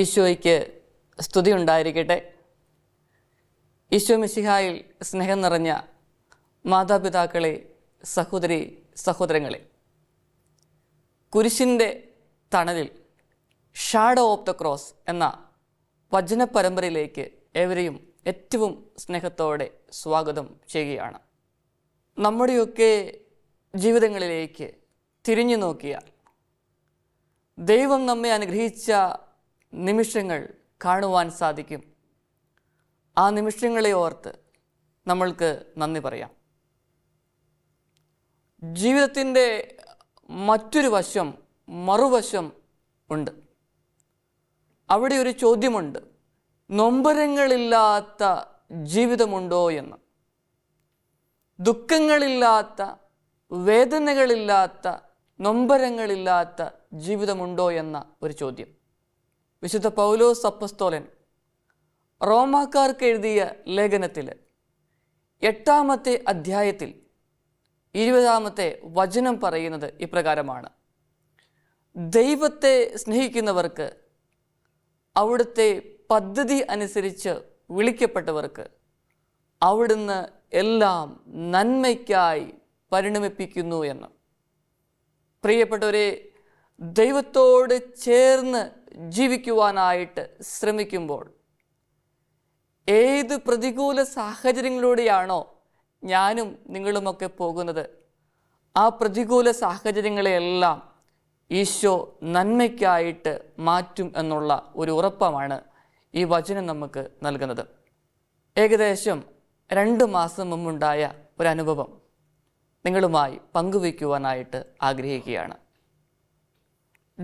ഈശോയ്ക്ക് സ്തുതി ഉണ്ടായിരിക്കട്ടെ ഈശോ മിശിഹായിൽ സ്നേഹം നിറഞ്ഞ മാതാപിതാക്കളെ സഹോദരി സഹോദരങ്ങളെ കുരിശിൻ്റെ തണലിൽ ഷാഡോ ഓഫ് ദ ക്രോസ് എന്ന വചന പരമ്പരയിലേക്ക് ഏവരെയും ഏറ്റവും സ്നേഹത്തോടെ സ്വാഗതം ചെയ്യുകയാണ് നമ്മുടെയൊക്കെ ജീവിതങ്ങളിലേക്ക് തിരിഞ്ഞു നോക്കിയാൽ ദൈവം നമ്മെ അനുഗ്രഹിച്ച നിമിഷങ്ങൾ കാണുവാൻ സാധിക്കും ആ നിമിഷങ്ങളെ ഓർത്ത് നമ്മൾക്ക് നന്ദി പറയാം ജീവിതത്തിൻ്റെ മറ്റൊരു വശം മറുവശം ഉണ്ട് അവിടെ ഒരു ചോദ്യമുണ്ട് നൊമ്പരങ്ങളില്ലാത്ത ജീവിതമുണ്ടോ എന്ന് ദുഃഖങ്ങളില്ലാത്ത വേദനകളില്ലാത്ത നൊമ്പരങ്ങളില്ലാത്ത ജീവിതമുണ്ടോ എന്ന ഒരു ചോദ്യം വിശുദ്ധ പൗലോസ് അപ്പസ്തോലൻ റോമാക്കാർക്ക് എഴുതിയ ലേഖനത്തിൽ എട്ടാമത്തെ അധ്യായത്തിൽ ഇരുപതാമത്തെ വചനം പറയുന്നത് ഇപ്രകാരമാണ് ദൈവത്തെ സ്നേഹിക്കുന്നവർക്ക് അവിടുത്തെ പദ്ധതി അനുസരിച്ച് വിളിക്കപ്പെട്ടവർക്ക് അവിടുന്ന് എല്ലാം നന്മയ്ക്കായി പരിണമിപ്പിക്കുന്നു എന്ന് പ്രിയപ്പെട്ടവരെ ദൈവത്തോട് ചേർന്ന് ജീവിക്കുവാനായിട്ട് ശ്രമിക്കുമ്പോൾ ഏത് പ്രതികൂല സാഹചര്യങ്ങളിലൂടെയാണോ ഞാനും നിങ്ങളുമൊക്കെ പോകുന്നത് ആ പ്രതികൂല സാഹചര്യങ്ങളെയെല്ലാം ഈശോ നന്മയ്ക്കായിട്ട് മാറ്റും എന്നുള്ള ഒരു ഉറപ്പമാണ് ഈ വചനം നമുക്ക് നൽകുന്നത് ഏകദേശം രണ്ട് മാസം മുമ്പുണ്ടായ ഒരനുഭവം നിങ്ങളുമായി പങ്കുവയ്ക്കുവാനായിട്ട് ആഗ്രഹിക്കുകയാണ്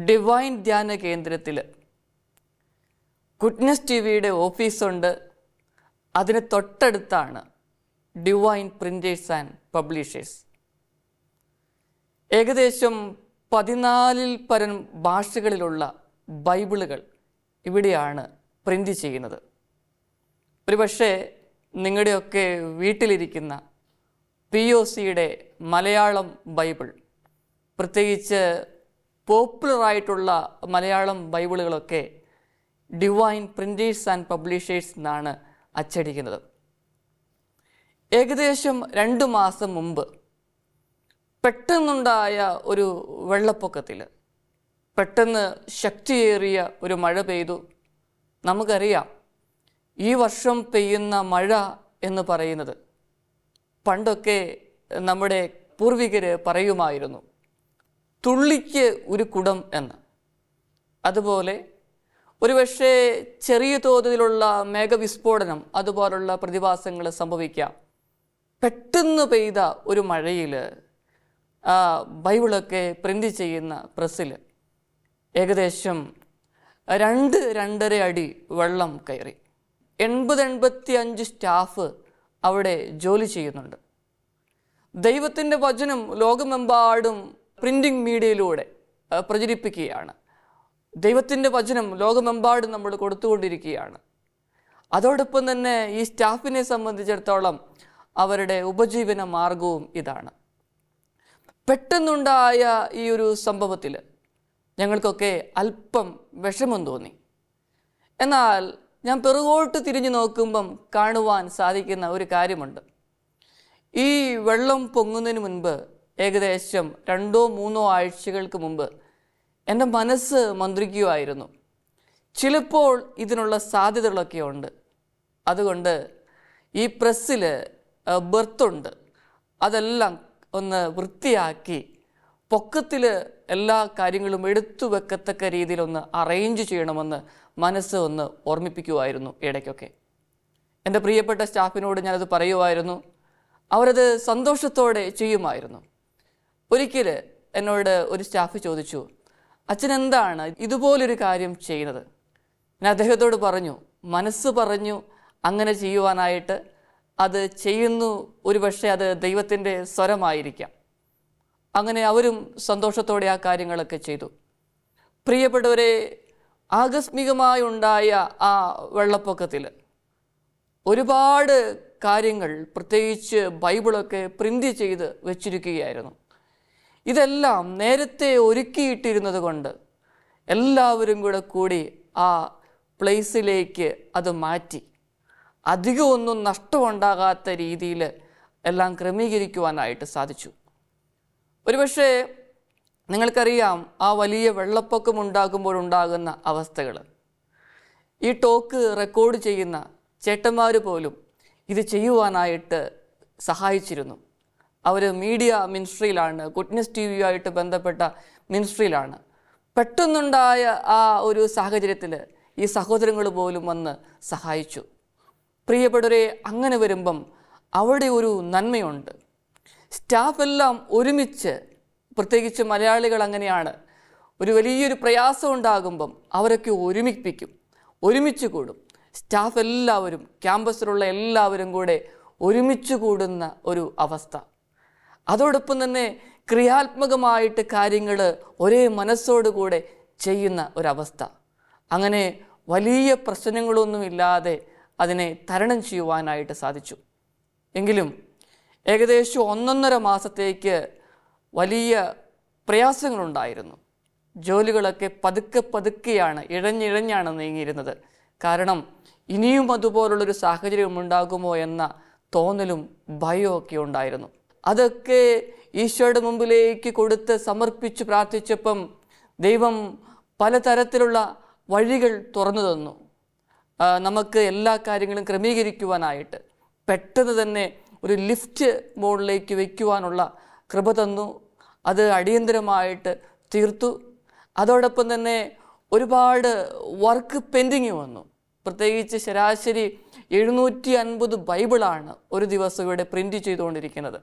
ഡിവൈൻ ധ്യാന കേന്ദ്രത്തിൽ ഗുഡ്നസ് ടി വിയുടെ ഓഫീസുണ്ട് അതിന് തൊട്ടടുത്താണ് ഡിവൈൻ പ്രിൻറ്റേഴ്സ് ആൻഡ് പബ്ലിഷേഴ്സ് ഏകദേശം പതിനാലിൽ പരം ഭാഷകളിലുള്ള ബൈബിളുകൾ ഇവിടെയാണ് പ്രിൻ്റ് ചെയ്യുന്നത് ഒരുപക്ഷെ നിങ്ങളുടെയൊക്കെ വീട്ടിലിരിക്കുന്ന പി ഒ സിയുടെ മലയാളം ബൈബിൾ പ്രത്യേകിച്ച് പോപ്പുലറായിട്ടുള്ള മലയാളം ബൈബിളുകളൊക്കെ ഡിവൈൻ പ്രിൻറ്റേഴ്സ് ആൻഡ് പബ്ലിഷേഴ്സ് എന്നാണ് അച്ചടിക്കുന്നത് ഏകദേശം രണ്ട് മാസം മുമ്പ് പെട്ടെന്നുണ്ടായ ഒരു വെള്ളപ്പൊക്കത്തിൽ പെട്ടെന്ന് ശക്തിയേറിയ ഒരു മഴ പെയ്തു നമുക്കറിയാം ഈ വർഷം പെയ്യുന്ന മഴ എന്ന് പറയുന്നത് പണ്ടൊക്കെ നമ്മുടെ പൂർവികർ പറയുമായിരുന്നു തുള്ളിക്ക് ഒരു കുടം എന്ന് അതുപോലെ ഒരുപക്ഷെ ചെറിയ തോതിലുള്ള മേഘവിസ്ഫോടനം അതുപോലുള്ള പ്രതിഭാസങ്ങൾ സംഭവിക്കാം പെട്ടെന്ന് പെയ്ത ഒരു മഴയിൽ ബൈബിളൊക്കെ പ്രിൻ്റ് ചെയ്യുന്ന പ്രസ്സിൽ ഏകദേശം രണ്ട് രണ്ടര അടി വെള്ളം കയറി എൺപത് എൺപത്തി അഞ്ച് സ്റ്റാഫ് അവിടെ ജോലി ചെയ്യുന്നുണ്ട് ദൈവത്തിൻ്റെ വചനം ലോകമെമ്പാടും പ്രിൻറ്റിംഗ് മീഡിയയിലൂടെ പ്രചരിപ്പിക്കുകയാണ് ദൈവത്തിൻ്റെ വചനം ലോകമെമ്പാടും നമ്മൾ കൊടുത്തുകൊണ്ടിരിക്കുകയാണ് അതോടൊപ്പം തന്നെ ഈ സ്റ്റാഫിനെ സംബന്ധിച്ചിടത്തോളം അവരുടെ ഉപജീവന മാർഗവും ഇതാണ് പെട്ടെന്നുണ്ടായ ഈ ഒരു സംഭവത്തിൽ ഞങ്ങൾക്കൊക്കെ അല്പം വിഷമം തോന്നി എന്നാൽ ഞാൻ പിറകോട്ട് തിരിഞ്ഞു നോക്കുമ്പം കാണുവാൻ സാധിക്കുന്ന ഒരു കാര്യമുണ്ട് ഈ വെള്ളം പൊങ്ങുന്നതിന് മുൻപ് ഏകദേശം രണ്ടോ മൂന്നോ ആഴ്ചകൾക്ക് മുമ്പ് എൻ്റെ മനസ്സ് മന്ത്രിക്കുമായിരുന്നു ചിലപ്പോൾ ഇതിനുള്ള സാധ്യതകളൊക്കെ ഉണ്ട് അതുകൊണ്ട് ഈ പ്രസ്സിൽ ബർത്തുണ്ട് അതെല്ലാം ഒന്ന് വൃത്തിയാക്കി പൊക്കത്തിൽ എല്ലാ കാര്യങ്ങളും എടുത്തു വെക്കത്തക്ക രീതിയിലൊന്ന് അറേഞ്ച് ചെയ്യണമെന്ന് മനസ്സ് ഒന്ന് ഓർമ്മിപ്പിക്കുമായിരുന്നു ഇടയ്ക്കൊക്കെ എൻ്റെ പ്രിയപ്പെട്ട സ്റ്റാഫിനോട് ഞാനത് പറയുമായിരുന്നു അവരത് സന്തോഷത്തോടെ ചെയ്യുമായിരുന്നു ഒരിക്കൽ എന്നോട് ഒരു സ്റ്റാഫ് ചോദിച്ചു അച്ഛൻ എന്താണ് ഇതുപോലൊരു കാര്യം ചെയ്യുന്നത് ഞാൻ അദ്ദേഹത്തോട് പറഞ്ഞു മനസ്സ് പറഞ്ഞു അങ്ങനെ ചെയ്യുവാനായിട്ട് അത് ചെയ്യുന്നു ഒരുപക്ഷെ അത് ദൈവത്തിൻ്റെ സ്വരമായിരിക്കാം അങ്ങനെ അവരും സന്തോഷത്തോടെ ആ കാര്യങ്ങളൊക്കെ ചെയ്തു പ്രിയപ്പെട്ടവരെ ആകസ്മികമായി ഉണ്ടായ ആ വെള്ളപ്പൊക്കത്തിൽ ഒരുപാട് കാര്യങ്ങൾ പ്രത്യേകിച്ച് ബൈബിളൊക്കെ പ്രിന്റ് ചെയ്ത് വെച്ചിരിക്കുകയായിരുന്നു ഇതെല്ലാം നേരത്തെ ഒരുക്കിയിട്ടിരുന്നത് കൊണ്ട് എല്ലാവരും കൂടെ കൂടി ആ പ്ലേസിലേക്ക് അത് മാറ്റി അധികമൊന്നും നഷ്ടമുണ്ടാകാത്ത രീതിയിൽ എല്ലാം ക്രമീകരിക്കുവാനായിട്ട് സാധിച്ചു ഒരുപക്ഷേ നിങ്ങൾക്കറിയാം ആ വലിയ വെള്ളപ്പൊക്കം ഉണ്ടാകുമ്പോൾ ഉണ്ടാകുന്ന അവസ്ഥകൾ ഈ ടോക്ക് റെക്കോർഡ് ചെയ്യുന്ന ചേട്ടന്മാർ പോലും ഇത് ചെയ്യുവാനായിട്ട് സഹായിച്ചിരുന്നു അവർ മീഡിയ മിനിസ്ട്രിയിലാണ് ഗുഡ്നെസ് ടി വിയുമായിട്ട് ബന്ധപ്പെട്ട മിനിസ്ട്രിയിലാണ് പെട്ടെന്നുണ്ടായ ആ ഒരു സാഹചര്യത്തിൽ ഈ സഹോദരങ്ങൾ പോലും വന്ന് സഹായിച്ചു പ്രിയപ്പെട്ടവരെ അങ്ങനെ വരുമ്പം അവിടെ ഒരു നന്മയുണ്ട് സ്റ്റാഫ് എല്ലാം ഒരുമിച്ച് പ്രത്യേകിച്ച് മലയാളികൾ അങ്ങനെയാണ് ഒരു വലിയൊരു പ്രയാസം ഉണ്ടാകുമ്പം അവരൊക്കെ ഒരുമിപ്പിക്കും ഒരുമിച്ച് കൂടും സ്റ്റാഫ് എല്ലാവരും ക്യാമ്പസിലുള്ള എല്ലാവരും കൂടെ ഒരുമിച്ച് കൂടുന്ന ഒരു അവസ്ഥ അതോടൊപ്പം തന്നെ ക്രിയാത്മകമായിട്ട് കാര്യങ്ങൾ ഒരേ മനസ്സോടുകൂടെ ചെയ്യുന്ന ഒരവസ്ഥ അങ്ങനെ വലിയ പ്രശ്നങ്ങളൊന്നുമില്ലാതെ അതിനെ തരണം ചെയ്യുവാനായിട്ട് സാധിച്ചു എങ്കിലും ഏകദേശം ഒന്നൊന്നര മാസത്തേക്ക് വലിയ പ്രയാസങ്ങളുണ്ടായിരുന്നു ജോലികളൊക്കെ പതുക്കെ പതുക്കെയാണ് ഇഴഞ്ഞിഴഞ്ഞാണ് നീങ്ങിയിരുന്നത് കാരണം ഇനിയും അതുപോലുള്ളൊരു സാഹചര്യം ഉണ്ടാകുമോ എന്ന തോന്നലും ഭയമൊക്കെ ഉണ്ടായിരുന്നു അതൊക്കെ ഈശോയുടെ മുമ്പിലേക്ക് കൊടുത്ത് സമർപ്പിച്ച് പ്രാർത്ഥിച്ചപ്പം ദൈവം പലതരത്തിലുള്ള വഴികൾ തുറന്നു തന്നു നമുക്ക് എല്ലാ കാര്യങ്ങളും ക്രമീകരിക്കുവാനായിട്ട് പെട്ടെന്ന് തന്നെ ഒരു ലിഫ്റ്റ് മോഡിലേക്ക് വയ്ക്കുവാനുള്ള കൃപ തന്നു അത് അടിയന്തരമായിട്ട് തീർത്തു അതോടൊപ്പം തന്നെ ഒരുപാട് വർക്ക് പെൻഡിങ് വന്നു പ്രത്യേകിച്ച് ശരാശരി എഴുന്നൂറ്റി അൻപത് ബൈബിളാണ് ഒരു ദിവസം ഇവിടെ പ്രിൻറ്റ് ചെയ്തുകൊണ്ടിരിക്കുന്നത്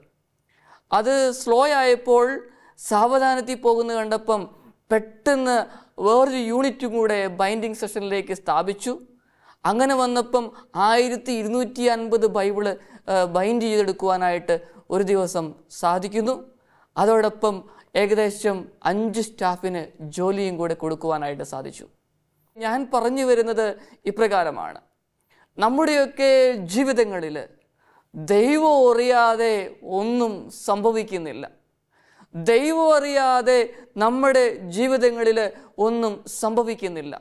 അത് സ്ലോ ആയപ്പോൾ സാവധാനത്തിൽ പോകുന്ന കണ്ടപ്പം പെട്ടെന്ന് വേറൊരു യൂണിറ്റും കൂടെ ബൈൻഡിങ് സെഷനിലേക്ക് സ്ഥാപിച്ചു അങ്ങനെ വന്നപ്പം ആയിരത്തി ഇരുന്നൂറ്റി അൻപത് ബൈബിള് ബൈൻഡ് ചെയ്തെടുക്കുവാനായിട്ട് ഒരു ദിവസം സാധിക്കുന്നു അതോടൊപ്പം ഏകദേശം അഞ്ച് സ്റ്റാഫിന് ജോലിയും കൂടെ കൊടുക്കുവാനായിട്ട് സാധിച്ചു ഞാൻ പറഞ്ഞു വരുന്നത് ഇപ്രകാരമാണ് നമ്മുടെയൊക്കെ ജീവിതങ്ങളിൽ ദൈവം അറിയാതെ ഒന്നും സംഭവിക്കുന്നില്ല ദൈവം അറിയാതെ നമ്മുടെ ജീവിതങ്ങളിൽ ഒന്നും സംഭവിക്കുന്നില്ല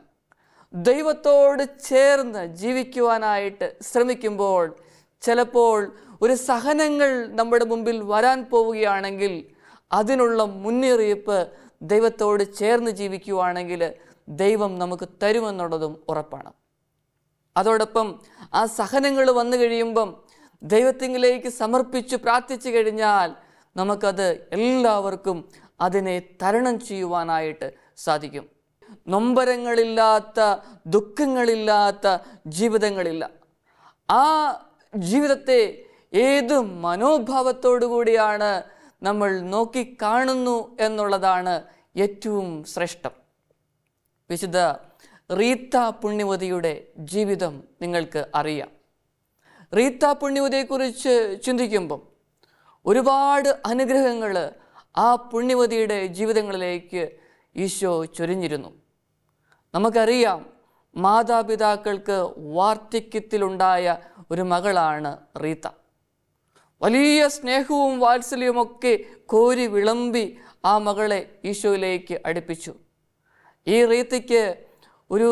ദൈവത്തോട് ചേർന്ന് ജീവിക്കുവാനായിട്ട് ശ്രമിക്കുമ്പോൾ ചിലപ്പോൾ ഒരു സഹനങ്ങൾ നമ്മുടെ മുമ്പിൽ വരാൻ പോവുകയാണെങ്കിൽ അതിനുള്ള മുന്നറിയിപ്പ് ദൈവത്തോട് ചേർന്ന് ജീവിക്കുവാണെങ്കിൽ ദൈവം നമുക്ക് തരുമെന്നുള്ളതും ഉറപ്പാണ് അതോടൊപ്പം ആ സഹനങ്ങൾ വന്നു കഴിയുമ്പം ദൈവത്തിങ്കിലേക്ക് സമർപ്പിച്ച് പ്രാർത്ഥിച്ചു കഴിഞ്ഞാൽ നമുക്കത് എല്ലാവർക്കും അതിനെ തരണം ചെയ്യുവാനായിട്ട് സാധിക്കും നൊമ്പരങ്ങളില്ലാത്ത ദുഃഖങ്ങളില്ലാത്ത ജീവിതങ്ങളില്ല ആ ജീവിതത്തെ ഏത് മനോഭാവത്തോടു കൂടിയാണ് നമ്മൾ നോക്കി കാണുന്നു എന്നുള്ളതാണ് ഏറ്റവും ശ്രേഷ്ഠം വിശുദ്ധ റീത്ത പുണ്യവതിയുടെ ജീവിതം നിങ്ങൾക്ക് അറിയാം റീത്ത പുണ്യവതിയെക്കുറിച്ച് ചിന്തിക്കുമ്പം ഒരുപാട് അനുഗ്രഹങ്ങൾ ആ പുണ്യവതിയുടെ ജീവിതങ്ങളിലേക്ക് ഈശോ ചൊരിഞ്ഞിരുന്നു നമുക്കറിയാം മാതാപിതാക്കൾക്ക് വാർദ്ധക്യത്തിലുണ്ടായ ഒരു മകളാണ് റീത്ത വലിയ സ്നേഹവും വാത്സല്യവുമൊക്കെ കോരി വിളമ്പി ആ മകളെ ഈശോയിലേക്ക് അടുപ്പിച്ചു ഈ റീത്തയ്ക്ക് ഒരു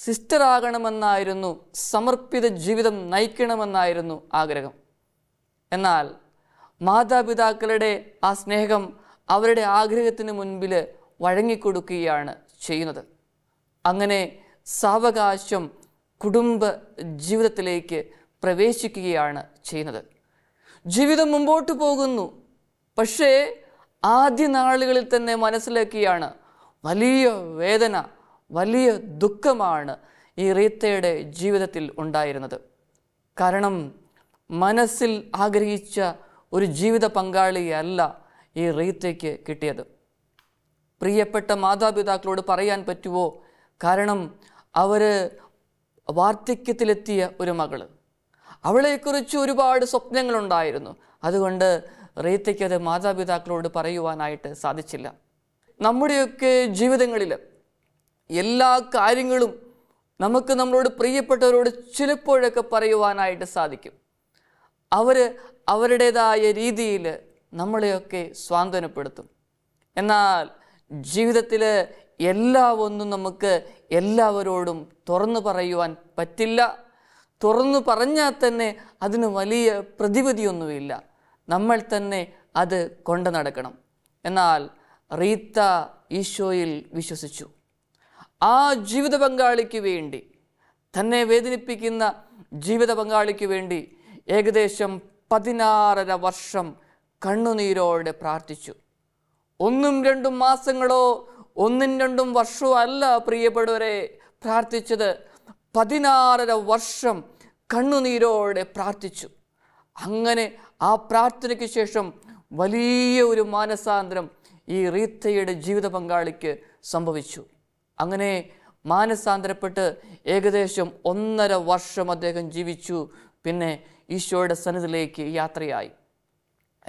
സിസ്റ്ററാകണമെന്നായിരുന്നു സമർപ്പിത ജീവിതം നയിക്കണമെന്നായിരുന്നു ആഗ്രഹം എന്നാൽ മാതാപിതാക്കളുടെ ആ സ്നേഹം അവരുടെ ആഗ്രഹത്തിന് മുൻപിൽ വഴങ്ങിക്കൊടുക്കുകയാണ് ചെയ്യുന്നത് അങ്ങനെ സാവകാശം കുടുംബ ജീവിതത്തിലേക്ക് പ്രവേശിക്കുകയാണ് ചെയ്യുന്നത് ജീവിതം മുമ്പോട്ട് പോകുന്നു പക്ഷേ ആദ്യ നാളുകളിൽ തന്നെ മനസ്സിലാക്കിയാണ് വലിയ വേദന വലിയ ദുഃഖമാണ് ഈ റീത്തയുടെ ജീവിതത്തിൽ ഉണ്ടായിരുന്നത് കാരണം മനസ്സിൽ ആഗ്രഹിച്ച ഒരു ജീവിത പങ്കാളിയല്ല ഈ റീത്തയ്ക്ക് കിട്ടിയത് പ്രിയപ്പെട്ട മാതാപിതാക്കളോട് പറയാൻ പറ്റുമോ കാരണം അവർ വാർദ്ധക്യത്തിലെത്തിയ ഒരു മകൾ അവളെക്കുറിച്ച് ഒരുപാട് സ്വപ്നങ്ങളുണ്ടായിരുന്നു അതുകൊണ്ട് അത് മാതാപിതാക്കളോട് പറയുവാനായിട്ട് സാധിച്ചില്ല നമ്മുടെയൊക്കെ ജീവിതങ്ങളിൽ എല്ലാ കാര്യങ്ങളും നമുക്ക് നമ്മളോട് പ്രിയപ്പെട്ടവരോട് ചിലപ്പോഴൊക്കെ പറയുവാനായിട്ട് സാധിക്കും അവർ അവരുടേതായ രീതിയിൽ നമ്മളെയൊക്കെ സ്വാന്തനപ്പെടുത്തും എന്നാൽ ജീവിതത്തിൽ എല്ലാ ഒന്നും നമുക്ക് എല്ലാവരോടും തുറന്നു പറയുവാൻ പറ്റില്ല തുറന്നു പറഞ്ഞാൽ തന്നെ അതിന് വലിയ പ്രതിവിധിയൊന്നുമില്ല നമ്മൾ തന്നെ അത് കൊണ്ടു നടക്കണം എന്നാൽ റീത്ത ഈശോയിൽ വിശ്വസിച്ചു ആ ജീവിത പങ്കാളിക്ക് വേണ്ടി തന്നെ വേദനിപ്പിക്കുന്ന ജീവിത പങ്കാളിക്ക് വേണ്ടി ഏകദേശം പതിനാറര വർഷം കണ്ണുനീരോടെ പ്രാർത്ഥിച്ചു ഒന്നും രണ്ടും മാസങ്ങളോ ഒന്നും രണ്ടും വർഷവും അല്ല പ്രിയപ്പെട്ടവരെ പ്രാർത്ഥിച്ചത് പതിനാറര വർഷം കണ്ണുനീരോടെ പ്രാർത്ഥിച്ചു അങ്ങനെ ആ പ്രാർത്ഥനയ്ക്ക് ശേഷം വലിയ ഒരു മാനസാന്തരം ഈ റീത്തയുടെ ജീവിത പങ്കാളിക്ക് സംഭവിച്ചു അങ്ങനെ മാനസാന്തരപ്പെട്ട് ഏകദേശം ഒന്നര വർഷം അദ്ദേഹം ജീവിച്ചു പിന്നെ ഈശോയുടെ സന്നിധിയിലേക്ക് യാത്രയായി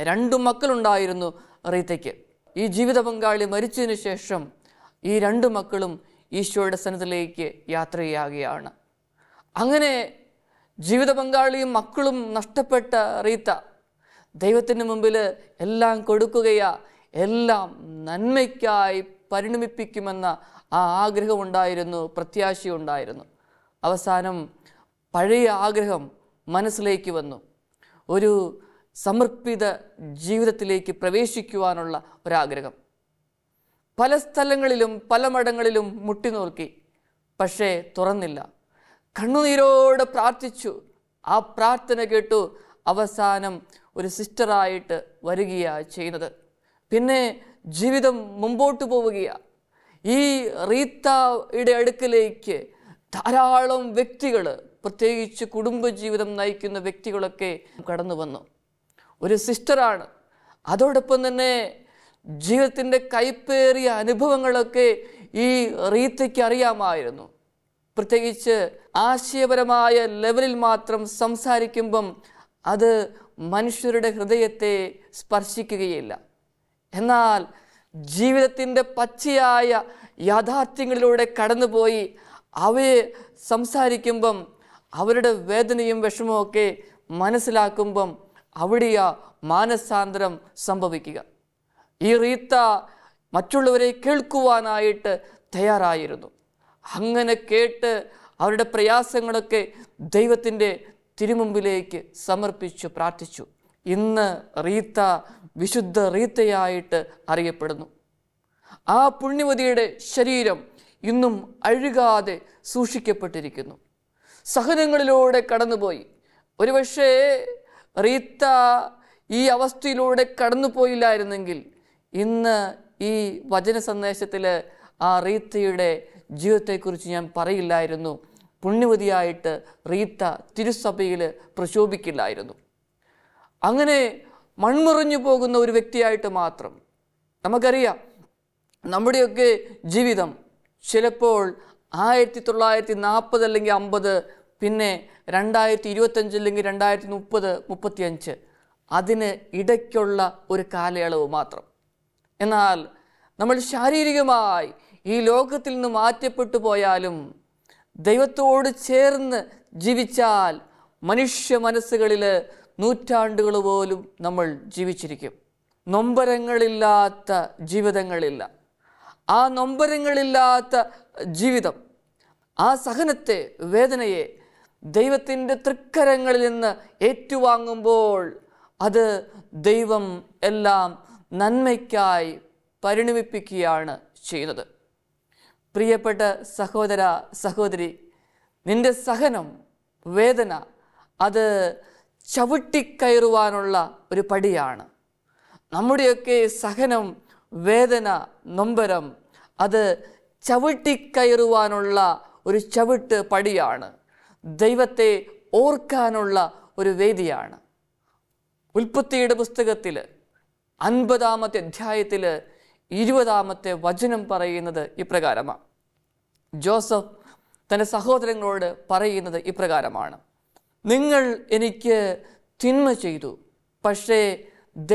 രണ്ടു മക്കളുണ്ടായിരുന്നു റീത്തയ്ക്ക് ഈ ജീവിത പങ്കാളി മരിച്ചതിന് ശേഷം ഈ രണ്ടു മക്കളും ഈശോയുടെ സന്നിധിയിലേക്ക് യാത്രയാകുകയാണ് അങ്ങനെ ജീവിത പങ്കാളിയും മക്കളും നഷ്ടപ്പെട്ട റീത്ത ദൈവത്തിന് മുമ്പിൽ എല്ലാം കൊടുക്കുകയാ എല്ലാം നന്മയ്ക്കായി പരിണമിപ്പിക്കുമെന്ന ആ ആഗ്രഹമുണ്ടായിരുന്നു പ്രത്യാശയുണ്ടായിരുന്നു അവസാനം പഴയ ആഗ്രഹം മനസ്സിലേക്ക് വന്നു ഒരു സമർപ്പിത ജീവിതത്തിലേക്ക് പ്രവേശിക്കുവാനുള്ള ഒരാഗ്രഹം പല സ്ഥലങ്ങളിലും പല മഠങ്ങളിലും നോക്കി പക്ഷേ തുറന്നില്ല കണ്ണുനീരോടെ പ്രാർത്ഥിച്ചു ആ പ്രാർത്ഥന കേട്ടു അവസാനം ഒരു സിസ്റ്ററായിട്ട് വരികയാണ് ചെയ്യുന്നത് പിന്നെ ജീവിതം മുമ്പോട്ട് പോവുകയാണ് ഈ റീത്തയുടെ അടുക്കിലേക്ക് ധാരാളം വ്യക്തികൾ പ്രത്യേകിച്ച് കുടുംബജീവിതം നയിക്കുന്ന വ്യക്തികളൊക്കെ കടന്നു വന്നു ഒരു സിസ്റ്ററാണ് അതോടൊപ്പം തന്നെ ജീവിതത്തിൻ്റെ കൈപ്പേറിയ അനുഭവങ്ങളൊക്കെ ഈ റീത്തയ്ക്ക് അറിയാമായിരുന്നു പ്രത്യേകിച്ച് ആശയപരമായ ലെവലിൽ മാത്രം സംസാരിക്കുമ്പം അത് മനുഷ്യരുടെ ഹൃദയത്തെ സ്പർശിക്കുകയില്ല എന്നാൽ ജീവിതത്തിൻ്റെ പച്ചയായ യാഥാർത്ഥ്യങ്ങളിലൂടെ കടന്നുപോയി അവയെ സംസാരിക്കുമ്പം അവരുടെ വേദനയും വിഷമവുമൊക്കെ മനസ്സിലാക്കുമ്പം അവിടെയാ മാനസാന്തരം സംഭവിക്കുക ഈ റീത്ത മറ്റുള്ളവരെ കേൾക്കുവാനായിട്ട് തയ്യാറായിരുന്നു അങ്ങനെ കേട്ട് അവരുടെ പ്രയാസങ്ങളൊക്കെ ദൈവത്തിൻ്റെ തിരുമുമ്പിലേക്ക് സമർപ്പിച്ചു പ്രാർത്ഥിച്ചു ഇന്ന് റീത്ത വിശുദ്ധ റീത്തയായിട്ട് അറിയപ്പെടുന്നു ആ പുണ്യവതിയുടെ ശരീരം ഇന്നും അഴുകാതെ സൂക്ഷിക്കപ്പെട്ടിരിക്കുന്നു സഹനങ്ങളിലൂടെ കടന്നുപോയി ഒരുപക്ഷേ റീത്ത ഈ അവസ്ഥയിലൂടെ കടന്നുപോയില്ലായിരുന്നെങ്കിൽ ഇന്ന് ഈ വചന സന്ദേശത്തിൽ ആ റീത്തയുടെ ജീവിതത്തെക്കുറിച്ച് ഞാൻ പറയില്ലായിരുന്നു പുണ്യവതിയായിട്ട് റീത്ത തിരുസഭയിൽ പ്രശോഭിക്കില്ലായിരുന്നു അങ്ങനെ മൺമുറിഞ്ഞു പോകുന്ന ഒരു വ്യക്തിയായിട്ട് മാത്രം നമുക്കറിയാം നമ്മുടെയൊക്കെ ജീവിതം ചിലപ്പോൾ ആയിരത്തി തൊള്ളായിരത്തി നാൽപ്പത് അല്ലെങ്കിൽ അമ്പത് പിന്നെ രണ്ടായിരത്തി ഇരുപത്തഞ്ച് അല്ലെങ്കിൽ രണ്ടായിരത്തി മുപ്പത് മുപ്പത്തിയഞ്ച് അതിന് ഇടയ്ക്കുള്ള ഒരു കാലയളവ് മാത്രം എന്നാൽ നമ്മൾ ശാരീരികമായി ഈ ലോകത്തിൽ നിന്ന് മാറ്റപ്പെട്ടു പോയാലും ദൈവത്തോട് ചേർന്ന് ജീവിച്ചാൽ മനുഷ്യ മനസ്സുകളിൽ നൂറ്റാണ്ടുകൾ പോലും നമ്മൾ ജീവിച്ചിരിക്കും നൊമ്പരങ്ങളില്ലാത്ത ജീവിതങ്ങളില്ല ആ നൊമ്പരങ്ങളില്ലാത്ത ജീവിതം ആ സഹനത്തെ വേദനയെ ദൈവത്തിൻ്റെ തൃക്കരങ്ങളിൽ നിന്ന് ഏറ്റുവാങ്ങുമ്പോൾ അത് ദൈവം എല്ലാം നന്മയ്ക്കായി പരിണമിപ്പിക്കുകയാണ് ചെയ്യുന്നത് പ്രിയപ്പെട്ട സഹോദര സഹോദരി നിന്റെ സഹനം വേദന അത് ചവിട്ടിക്കയറുവാനുള്ള ഒരു പടിയാണ് നമ്മുടെയൊക്കെ സഹനം വേദന നൊമ്പരം അത് ചവിട്ടിക്കയറുവാനുള്ള ഒരു ചവിട്ട് പടിയാണ് ദൈവത്തെ ഓർക്കാനുള്ള ഒരു വേദിയാണ് ഉൽപ്പത്തിയുടെ പുസ്തകത്തിൽ അൻപതാമത്തെ അധ്യായത്തിൽ ഇരുപതാമത്തെ വചനം പറയുന്നത് ഇപ്രകാരമാണ് ജോസഫ് തൻ്റെ സഹോദരങ്ങളോട് പറയുന്നത് ഇപ്രകാരമാണ് നിങ്ങൾ എനിക്ക് തിന്മ ചെയ്തു പക്ഷേ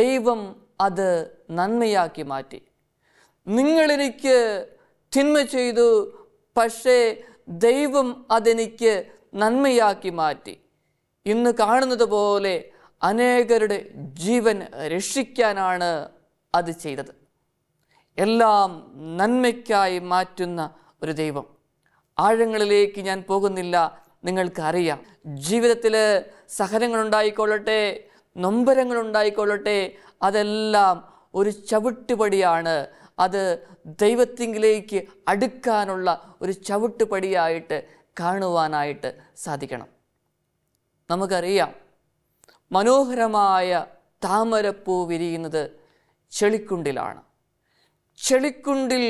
ദൈവം അത് നന്മയാക്കി മാറ്റി നിങ്ങളെനിക്ക് തിന്മ ചെയ്തു പക്ഷേ ദൈവം അതെനിക്ക് നന്മയാക്കി മാറ്റി ഇന്ന് കാണുന്നത് പോലെ അനേകരുടെ ജീവൻ രക്ഷിക്കാനാണ് അത് ചെയ്തത് എല്ലാം നന്മയ്ക്കായി മാറ്റുന്ന ഒരു ദൈവം ആഴങ്ങളിലേക്ക് ഞാൻ പോകുന്നില്ല നിങ്ങൾക്കറിയാം ജീവിതത്തിൽ സഹനങ്ങളുണ്ടായിക്കൊള്ളട്ടെ നൊമ്പരങ്ങളുണ്ടായിക്കൊള്ളട്ടെ അതെല്ലാം ഒരു ചവിട്ടുപടിയാണ് അത് ദൈവത്തിങ്കിലേക്ക് അടുക്കാനുള്ള ഒരു ചവിട്ടുപടിയായിട്ട് കാണുവാനായിട്ട് സാധിക്കണം നമുക്കറിയാം മനോഹരമായ താമരപ്പൂ വിരിയുന്നത് ചെളിക്കുണ്ടിലാണ് ചെളിക്കുണ്ടിൽ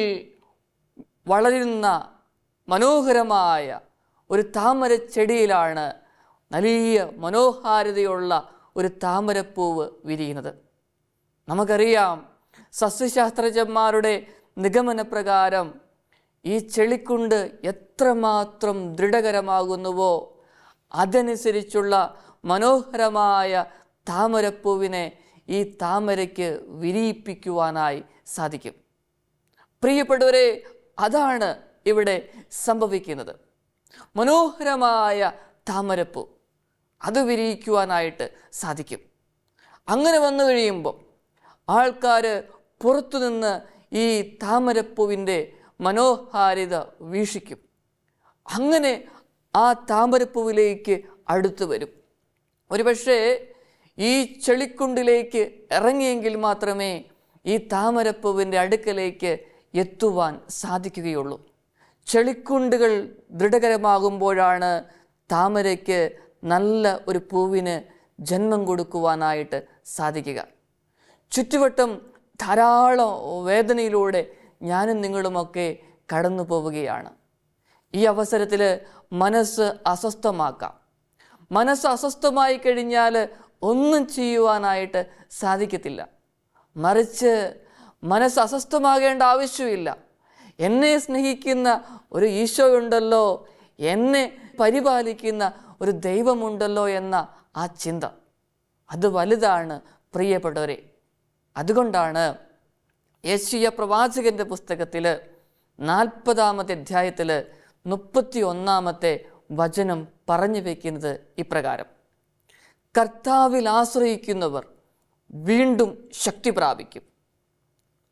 വളരുന്ന മനോഹരമായ ഒരു താമര ചെടിയിലാണ് വലിയ മനോഹാരിതയുള്ള ഒരു താമരപ്പൂവ് വിരിയുന്നത് നമുക്കറിയാം സസ്യശാസ്ത്രജ്ഞന്മാരുടെ നിഗമനപ്രകാരം ഈ ചെളിക്കുണ്ട് എത്രമാത്രം ദൃഢകരമാകുന്നുവോ അതനുസരിച്ചുള്ള മനോഹരമായ താമരപ്പൂവിനെ ഈ താമരയ്ക്ക് വിരിയിപ്പിക്കുവാനായി സാധിക്കും പ്രിയപ്പെട്ടവരെ അതാണ് ഇവിടെ സംഭവിക്കുന്നത് മനോഹരമായ താമരപ്പൂ അത് വിരിയിക്കുവാനായിട്ട് സാധിക്കും അങ്ങനെ വന്നു കഴിയുമ്പോൾ ആൾക്കാർ പുറത്തുനിന്ന് ഈ താമരപ്പൂവിൻ്റെ മനോഹാരിത വീക്ഷിക്കും അങ്ങനെ ആ താമരപ്പൂവിലേക്ക് അടുത്തു വരും ഒരുപക്ഷേ ഈ ചെളിക്കുണ്ടിലേക്ക് ഇറങ്ങിയെങ്കിൽ മാത്രമേ ഈ താമരപ്പൂവിൻ്റെ അടുക്കലേക്ക് എത്തുവാൻ സാധിക്കുകയുള്ളൂ ചെളിക്കുണ്ടുകൾ ദൃഢകരമാകുമ്പോഴാണ് താമരയ്ക്ക് നല്ല ഒരു പൂവിന് ജന്മം കൊടുക്കുവാനായിട്ട് സാധിക്കുക ചുറ്റുവട്ടം ധാരാളം വേദനയിലൂടെ ഞാനും നിങ്ങളുമൊക്കെ കടന്നു പോവുകയാണ് ഈ അവസരത്തിൽ മനസ്സ് അസ്വസ്ഥമാക്കാം മനസ്സ് അസ്വസ്ഥമായി കഴിഞ്ഞാൽ ഒന്നും ചെയ്യുവാനായിട്ട് സാധിക്കത്തില്ല മറിച്ച് മനസ്സ് അസ്വസ്ഥമാകേണ്ട ആവശ്യമില്ല എന്നെ സ്നേഹിക്കുന്ന ഒരു ഈശോയുണ്ടല്ലോ എന്നെ പരിപാലിക്കുന്ന ഒരു ദൈവമുണ്ടല്ലോ എന്ന ആ ചിന്ത അത് വലുതാണ് പ്രിയപ്പെട്ടവരെ അതുകൊണ്ടാണ് യേശുയ പ്രവാചകൻ്റെ പുസ്തകത്തിൽ നാൽപ്പതാമത്തെ അധ്യായത്തിൽ മുപ്പത്തി ഒന്നാമത്തെ വചനം പറഞ്ഞു വയ്ക്കുന്നത് ഇപ്രകാരം കർത്താവിൽ ആശ്രയിക്കുന്നവർ വീണ്ടും ശക്തി പ്രാപിക്കും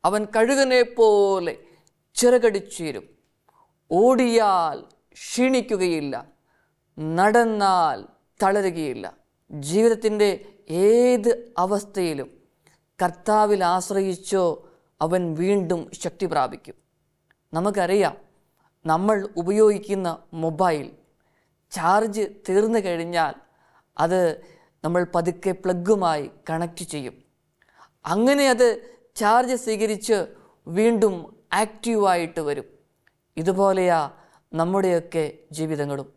അവൻ കഴുകനെ പോലെ ചിറകടിച്ചേരും ഓടിയാൽ ക്ഷീണിക്കുകയില്ല നടന്നാൽ തളരുകയില്ല ജീവിതത്തിൻ്റെ ഏത് അവസ്ഥയിലും കർത്താവിൽ ആശ്രയിച്ചോ അവൻ വീണ്ടും ശക്തി പ്രാപിക്കും നമുക്കറിയാം നമ്മൾ ഉപയോഗിക്കുന്ന മൊബൈൽ ചാർജ് തീർന്നു കഴിഞ്ഞാൽ അത് നമ്മൾ പതുക്കെ പ്ലഗുമായി കണക്റ്റ് ചെയ്യും അങ്ങനെ അത് ചാർജ് സ്വീകരിച്ച് വീണ്ടും ആക്റ്റീവായിട്ട് വരും ഇതുപോലെയാ നമ്മുടെയൊക്കെ ജീവിതങ്ങളും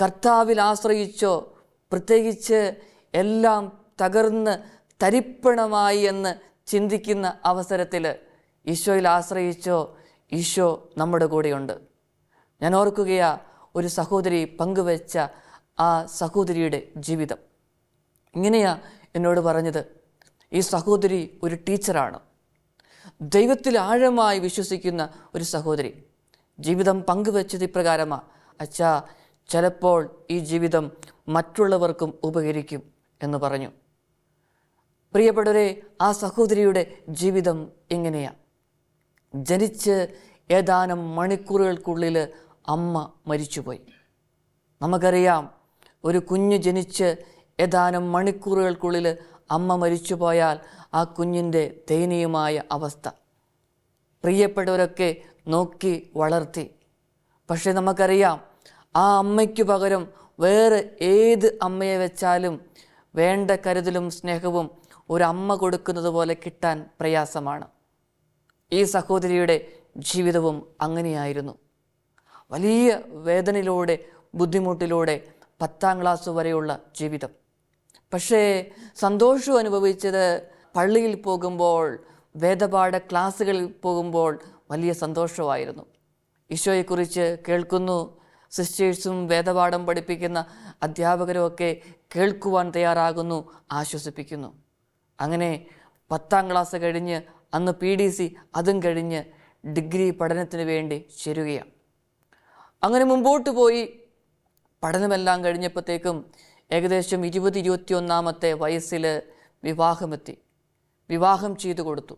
കർത്താവിൽ ആശ്രയിച്ചോ പ്രത്യേകിച്ച് എല്ലാം തകർന്ന് തരിപ്പണമായി എന്ന് ചിന്തിക്കുന്ന അവസരത്തിൽ ഈശോയിൽ ആശ്രയിച്ചോ ഈശോ നമ്മുടെ കൂടെയുണ്ട് ഞാൻ ഓർക്കുകയാ ഒരു സഹോദരി പങ്കുവച്ച ആ സഹോദരിയുടെ ജീവിതം ഇങ്ങനെയാ എന്നോട് പറഞ്ഞത് ഈ സഹോദരി ഒരു ടീച്ചറാണ് ദൈവത്തിൽ ആഴമായി വിശ്വസിക്കുന്ന ഒരു സഹോദരി ജീവിതം പങ്കുവച്ചത് ഇപ്രകാരമാണ് അച്ഛാ ചിലപ്പോൾ ഈ ജീവിതം മറ്റുള്ളവർക്കും ഉപകരിക്കും എന്ന് പറഞ്ഞു പ്രിയപ്പെട്ടവരെ ആ സഹോദരിയുടെ ജീവിതം എങ്ങനെയാണ് ജനിച്ച് ഏതാനും മണിക്കൂറുകൾക്കുള്ളിൽ അമ്മ മരിച്ചുപോയി നമുക്കറിയാം ഒരു കുഞ്ഞ് ജനിച്ച് ഏതാനും മണിക്കൂറുകൾക്കുള്ളിൽ അമ്മ മരിച്ചുപോയാൽ ആ കുഞ്ഞിൻ്റെ ദയനീയമായ അവസ്ഥ പ്രിയപ്പെട്ടവരൊക്കെ നോക്കി വളർത്തി പക്ഷെ നമുക്കറിയാം ആ അമ്മയ്ക്ക് പകരം വേറെ ഏത് അമ്മയെ വെച്ചാലും വേണ്ട കരുതലും സ്നേഹവും ഒരമ്മ കൊടുക്കുന്നത് പോലെ കിട്ടാൻ പ്രയാസമാണ് ഈ സഹോദരിയുടെ ജീവിതവും അങ്ങനെയായിരുന്നു വലിയ വേദനയിലൂടെ ബുദ്ധിമുട്ടിലൂടെ പത്താം ക്ലാസ് വരെയുള്ള ജീവിതം പക്ഷേ സന്തോഷം അനുഭവിച്ചത് പള്ളിയിൽ പോകുമ്പോൾ വേദപാഠ ക്ലാസ്സുകളിൽ പോകുമ്പോൾ വലിയ സന്തോഷമായിരുന്നു ഈശോയെക്കുറിച്ച് കേൾക്കുന്നു സിസ്റ്റേഴ്സും വേദപാഠം പഠിപ്പിക്കുന്ന അധ്യാപകരും ഒക്കെ കേൾക്കുവാൻ തയ്യാറാകുന്നു ആശ്വസിപ്പിക്കുന്നു അങ്ങനെ പത്താം ക്ലാസ് കഴിഞ്ഞ് അന്ന് പി ഡി സി അതും കഴിഞ്ഞ് ഡിഗ്രി പഠനത്തിന് വേണ്ടി ചേരുകയാണ് അങ്ങനെ മുമ്പോട്ട് പോയി പഠനമെല്ലാം കഴിഞ്ഞപ്പോഴത്തേക്കും ഏകദേശം ഇരുപത് ഇരുപത്തിയൊന്നാമത്തെ വയസ്സിൽ വിവാഹമെത്തി വിവാഹം ചെയ്തു കൊടുത്തു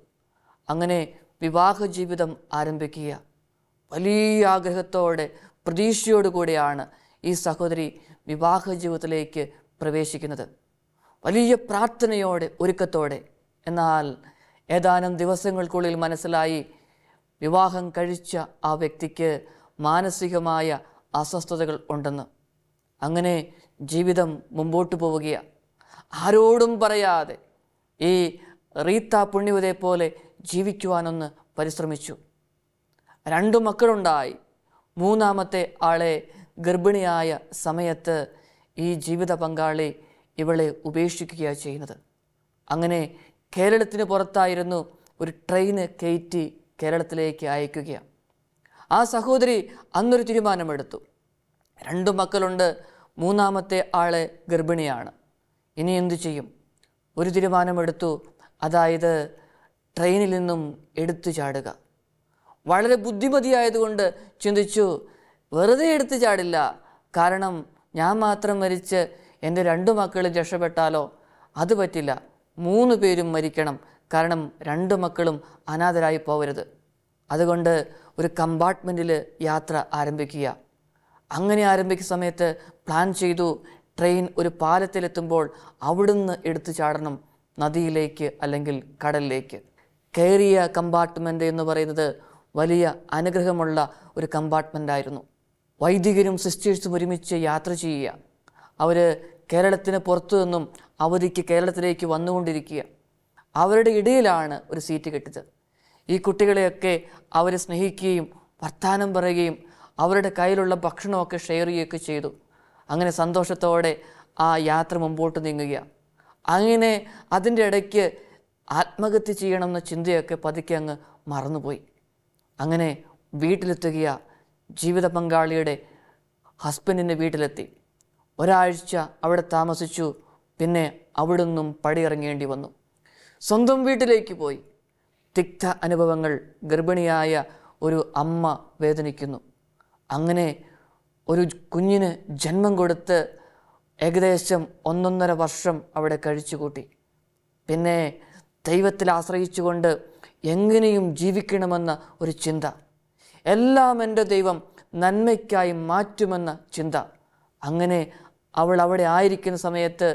അങ്ങനെ വിവാഹ ജീവിതം ആരംഭിക്കുക വലിയ ആഗ്രഹത്തോടെ പ്രതീക്ഷയോടുകൂടിയാണ് ഈ സഹോദരി വിവാഹ ജീവിതത്തിലേക്ക് പ്രവേശിക്കുന്നത് വലിയ പ്രാർത്ഥനയോടെ ഒരുക്കത്തോടെ എന്നാൽ ഏതാനും ദിവസങ്ങൾക്കുള്ളിൽ മനസ്സിലായി വിവാഹം കഴിച്ച ആ വ്യക്തിക്ക് മാനസികമായ അസ്വസ്ഥതകൾ ഉണ്ടെന്ന് അങ്ങനെ ജീവിതം മുമ്പോട്ട് പോവുകയാണ് ആരോടും പറയാതെ ഈ റീത്ത പുണ്യവതയെ പോലെ ജീവിക്കുവാനൊന്ന് പരിശ്രമിച്ചു രണ്ടു മക്കളുണ്ടായി മൂന്നാമത്തെ ആളെ ഗർഭിണിയായ സമയത്ത് ഈ ജീവിത പങ്കാളി ഇവളെ ഉപേക്ഷിക്കുകയാണ് ചെയ്യുന്നത് അങ്ങനെ കേരളത്തിന് പുറത്തായിരുന്നു ഒരു ട്രെയിന് കയറ്റി കേരളത്തിലേക്ക് അയക്കുകയാണ് ആ സഹോദരി അന്നൊരു തീരുമാനമെടുത്തു രണ്ടു മക്കളുണ്ട് മൂന്നാമത്തെ ആള് ഗർഭിണിയാണ് ഇനി എന്തു ചെയ്യും ഒരു തീരുമാനമെടുത്തു അതായത് ട്രെയിനിൽ നിന്നും എടുത്തു ചാടുക വളരെ ബുദ്ധിമതിയായതുകൊണ്ട് ചിന്തിച്ചു വെറുതെ എടുത്തു ചാടില്ല കാരണം ഞാൻ മാത്രം മരിച്ച് എൻ്റെ രണ്ടു മക്കളും രക്ഷപ്പെട്ടാലോ അത് പറ്റില്ല മൂന്ന് പേരും മരിക്കണം കാരണം രണ്ട് മക്കളും അനാഥരായി പോകരുത് അതുകൊണ്ട് ഒരു കമ്പാർട്ട്മെൻറ്റിൽ യാത്ര ആരംഭിക്കുക അങ്ങനെ ആരംഭിക്കുന്ന സമയത്ത് പ്ലാൻ ചെയ്തു ട്രെയിൻ ഒരു പാലത്തിലെത്തുമ്പോൾ അവിടുന്ന് എടുത്തു ചാടണം നദിയിലേക്ക് അല്ലെങ്കിൽ കടലിലേക്ക് കയറിയ കമ്പാർട്ട്മെൻ്റ് എന്ന് പറയുന്നത് വലിയ അനുഗ്രഹമുള്ള ഒരു കമ്പാർട്ട്മെൻ്റ് ആയിരുന്നു വൈദികരും സിസ്റ്റേഴ്സും ഒരുമിച്ച് യാത്ര ചെയ്യുക അവർ കേരളത്തിന് പുറത്തു നിന്നും അവധിക്ക് കേരളത്തിലേക്ക് വന്നുകൊണ്ടിരിക്കുക അവരുടെ ഇടയിലാണ് ഒരു സീറ്റ് കിട്ടിയത് ഈ കുട്ടികളെയൊക്കെ അവർ സ്നേഹിക്കുകയും വർത്തമാനം പറയുകയും അവരുടെ കയ്യിലുള്ള ഭക്ഷണമൊക്കെ ഷെയർ ചെയ്യുകയൊക്കെ ചെയ്തു അങ്ങനെ സന്തോഷത്തോടെ ആ യാത്ര മുമ്പോട്ട് നീങ്ങുക അങ്ങനെ അതിൻ്റെ ഇടയ്ക്ക് ആത്മഹത്യ ചെയ്യണമെന്ന ചിന്തയൊക്കെ പതുക്കെ അങ്ങ് മറന്നുപോയി അങ്ങനെ വീട്ടിലെത്തുക ജീവിത പങ്കാളിയുടെ ഹസ്ബൻഡിൻ്റെ വീട്ടിലെത്തി ഒരാഴ്ച അവിടെ താമസിച്ചു പിന്നെ അവിടെ നിന്നും പടിയിറങ്ങേണ്ടി വന്നു സ്വന്തം വീട്ടിലേക്ക് പോയി തിക്ത അനുഭവങ്ങൾ ഗർഭിണിയായ ഒരു അമ്മ വേദനിക്കുന്നു അങ്ങനെ ഒരു കുഞ്ഞിന് ജന്മം കൊടുത്ത് ഏകദേശം ഒന്നൊന്നര വർഷം അവിടെ കഴിച്ചുകൂട്ടി പിന്നെ ദൈവത്തിൽ ആശ്രയിച്ചുകൊണ്ട് എങ്ങനെയും ജീവിക്കണമെന്ന ഒരു ചിന്ത എല്ലാം എൻ്റെ ദൈവം നന്മയ്ക്കായി മാറ്റുമെന്ന ചിന്ത അങ്ങനെ അവൾ അവിടെ ആയിരിക്കുന്ന സമയത്ത്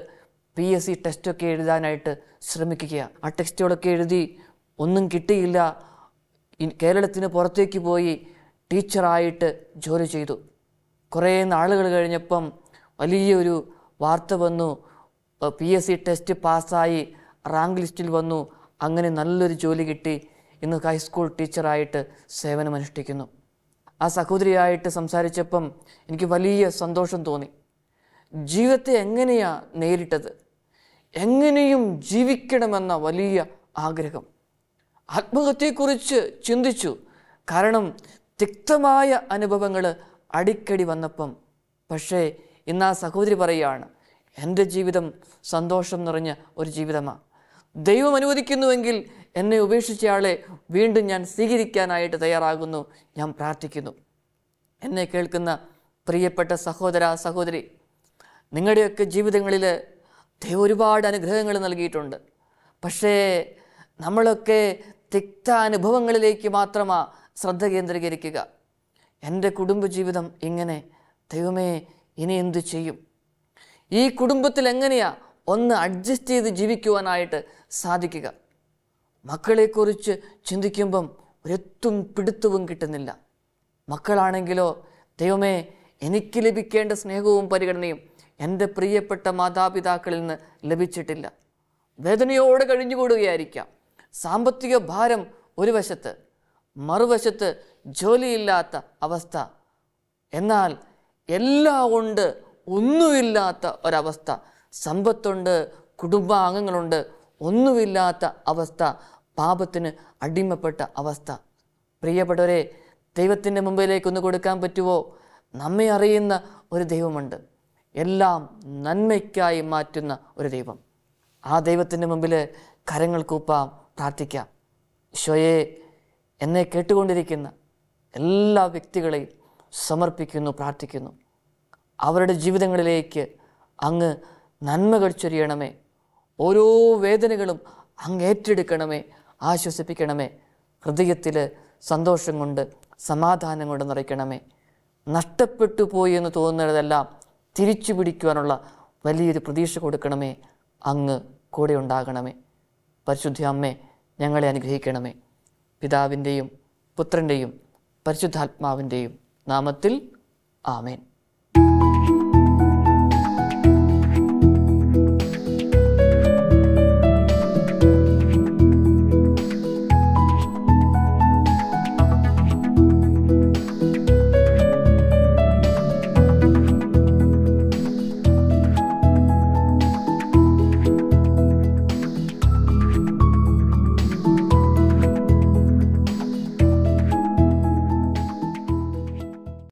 പി എസ് സി ടെസ്റ്റൊക്കെ എഴുതാനായിട്ട് ശ്രമിക്കുക ആ ടെസ്റ്റുകളൊക്കെ എഴുതി ഒന്നും കിട്ടിയില്ല കേരളത്തിന് പുറത്തേക്ക് പോയി ടീച്ചറായിട്ട് ജോലി ചെയ്തു കുറേ നാളുകൾ കഴിഞ്ഞപ്പം വലിയൊരു വാർത്ത വന്നു പി എസ് സി ടെസ്റ്റ് പാസ്സായി റാങ്ക് ലിസ്റ്റിൽ വന്നു അങ്ങനെ നല്ലൊരു ജോലി കിട്ടി ഇന്ന് ഹൈസ്കൂൾ ടീച്ചറായിട്ട് സേവനമനുഷ്ഠിക്കുന്നു ആ സഹോദരിയായിട്ട് സംസാരിച്ചപ്പം എനിക്ക് വലിയ സന്തോഷം തോന്നി ജീവിതത്തെ എങ്ങനെയാണ് നേരിട്ടത് എങ്ങനെയും ജീവിക്കണമെന്ന വലിയ ആഗ്രഹം ആത്മഹത്യയെക്കുറിച്ച് ചിന്തിച്ചു കാരണം തിക്തമായ അനുഭവങ്ങൾ അടിക്കടി വന്നപ്പം പക്ഷേ ഇന്ന് ആ സഹോദരി പറയുകയാണ് എൻ്റെ ജീവിതം സന്തോഷം നിറഞ്ഞ ഒരു ജീവിതമാണ് ദൈവം അനുവദിക്കുന്നുവെങ്കിൽ എന്നെ ഉപേക്ഷിച്ചയാളെ വീണ്ടും ഞാൻ സ്വീകരിക്കാനായിട്ട് തയ്യാറാകുന്നു ഞാൻ പ്രാർത്ഥിക്കുന്നു എന്നെ കേൾക്കുന്ന പ്രിയപ്പെട്ട സഹോദര സഹോദരി നിങ്ങളുടെയൊക്കെ ജീവിതങ്ങളിൽ ദൈവം ഒരുപാട് അനുഗ്രഹങ്ങൾ നൽകിയിട്ടുണ്ട് പക്ഷേ നമ്മളൊക്കെ തിക്ത അനുഭവങ്ങളിലേക്ക് മാത്രമാണ് ശ്രദ്ധ കേന്ദ്രീകരിക്കുക എൻ്റെ കുടുംബജീവിതം ഇങ്ങനെ ദൈവമേ ഇനി എന്ത് ചെയ്യും ഈ കുടുംബത്തിൽ എങ്ങനെയാ ഒന്ന് അഡ്ജസ്റ്റ് ചെയ്ത് ജീവിക്കുവാനായിട്ട് സാധിക്കുക മക്കളെക്കുറിച്ച് ചിന്തിക്കുമ്പം ഒരെത്തും പിടുത്തവും കിട്ടുന്നില്ല മക്കളാണെങ്കിലോ ദൈവമേ എനിക്ക് ലഭിക്കേണ്ട സ്നേഹവും പരിഗണനയും എൻ്റെ പ്രിയപ്പെട്ട മാതാപിതാക്കളിൽ നിന്ന് ലഭിച്ചിട്ടില്ല വേദനയോടെ കഴിഞ്ഞുകൂടുകയായിരിക്കാം സാമ്പത്തിക ഭാരം ഒരു വശത്ത് മറുവശത്ത് ജോലിയില്ലാത്ത അവസ്ഥ എന്നാൽ എല്ലാം ഉണ്ട് ഒന്നുമില്ലാത്ത ഒരവസ്ഥ സമ്പത്തുണ്ട് കുടുംബാംഗങ്ങളുണ്ട് ഒന്നുമില്ലാത്ത അവസ്ഥ പാപത്തിന് അടിമപ്പെട്ട അവസ്ഥ പ്രിയപ്പെട്ടവരെ ദൈവത്തിൻ്റെ മുമ്പിലേക്ക് ഒന്ന് കൊടുക്കാൻ പറ്റുമോ നമ്മെ അറിയുന്ന ഒരു ദൈവമുണ്ട് എല്ലാം നന്മയ്ക്കായി മാറ്റുന്ന ഒരു ദൈവം ആ ദൈവത്തിൻ്റെ മുമ്പിൽ കരങ്ങൾ കൂപ്പാം പ്രാർത്ഥിക്കാം ഈശോയെ എന്നെ കേട്ടുകൊണ്ടിരിക്കുന്ന എല്ലാ വ്യക്തികളെയും സമർപ്പിക്കുന്നു പ്രാർത്ഥിക്കുന്നു അവരുടെ ജീവിതങ്ങളിലേക്ക് അങ്ങ് നന്മകൾ ചൊരിയണമേ ഓരോ വേദനകളും അങ്ങ് ഏറ്റെടുക്കണമേ ആശ്വസിപ്പിക്കണമേ ഹൃദയത്തിൽ സന്തോഷം കൊണ്ട് സമാധാനം കൊണ്ട് നിറയ്ക്കണമേ നഷ്ടപ്പെട്ടു പോയി എന്ന് തോന്നുന്നതെല്ലാം തിരിച്ചു പിടിക്കുവാനുള്ള വലിയൊരു പ്രതീക്ഷ കൊടുക്കണമേ അങ്ങ് കൂടെ ഉണ്ടാകണമേ പരിശുദ്ധ അമ്മേ ഞങ്ങളെ അനുഗ്രഹിക്കണമേ പിതാവിൻ്റെയും പുത്രൻ്റെയും പരിശുദ്ധാത്മാവിൻ്റെയും നാമത്തിൽ ആമേൻ